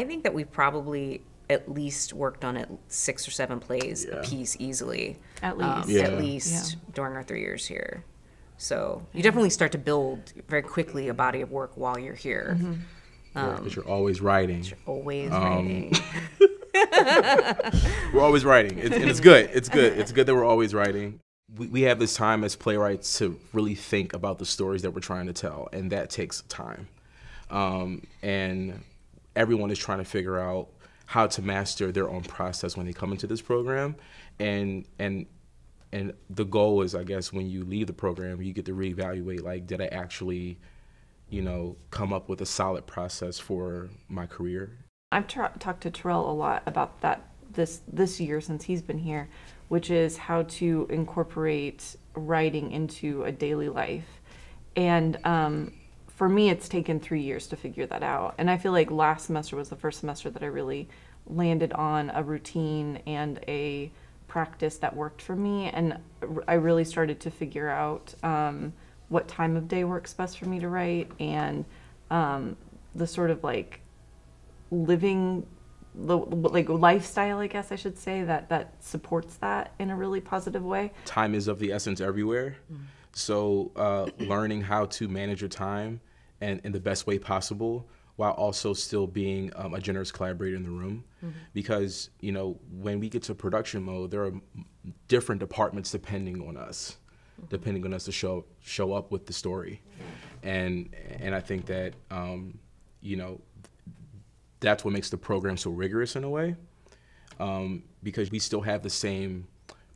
I think that we have probably at least worked on it six or seven plays yeah. a piece easily. At um, least. Um, yeah. At least yeah. during our three years here. So you definitely start to build very quickly a body of work while you're here. Because mm-hmm. um, you're always writing. You're always um, writing. we're always writing. It's, and it's good. It's good. It's good that we're always writing. We, we have this time as playwrights to really think about the stories that we're trying to tell, and that takes time. Um, and everyone is trying to figure out how to master their own process when they come into this program and and and the goal is i guess when you leave the program you get to reevaluate like did i actually you know come up with a solid process for my career i've tra- talked to terrell a lot about that this this year since he's been here which is how to incorporate writing into a daily life and um, for me, it's taken three years to figure that out. And I feel like last semester was the first semester that I really landed on a routine and a practice that worked for me. And I really started to figure out um, what time of day works best for me to write and um, the sort of like living the like lifestyle i guess i should say that that supports that in a really positive way time is of the essence everywhere mm -hmm. So uh, learning how to manage your time and in the best way possible while also still being um, a generous collaborator in the room mm-hmm. because you know when we get to production mode there are different departments depending on us mm-hmm. depending on us to show show up with the story and and i think that um, you know that's what makes the program so rigorous in a way um, because we still have the same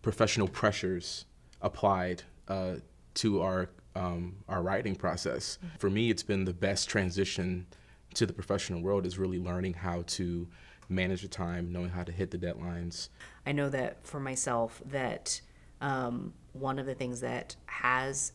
professional pressures applied uh, to our um, our writing process. Mm-hmm. For me, it's been the best transition to the professional world is really learning how to manage your time, knowing how to hit the deadlines. I know that for myself that um, one of the things that has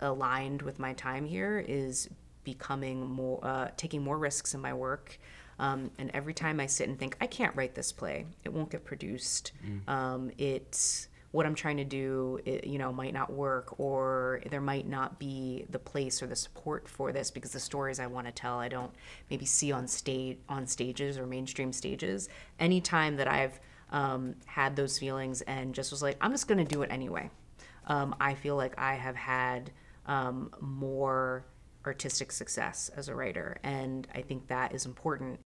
aligned with my time here is becoming more, uh, taking more risks in my work. Um, and every time I sit and think, I can't write this play, it won't get produced. Mm. Um, it's what I'm trying to do, it, you know, might not work, or there might not be the place or the support for this because the stories I want to tell I don't maybe see on stage on stages or mainstream stages. Anytime that I've um, had those feelings and just was like, I'm just going to do it anyway. Um, I feel like I have had um, more artistic success as a writer, and I think that is important.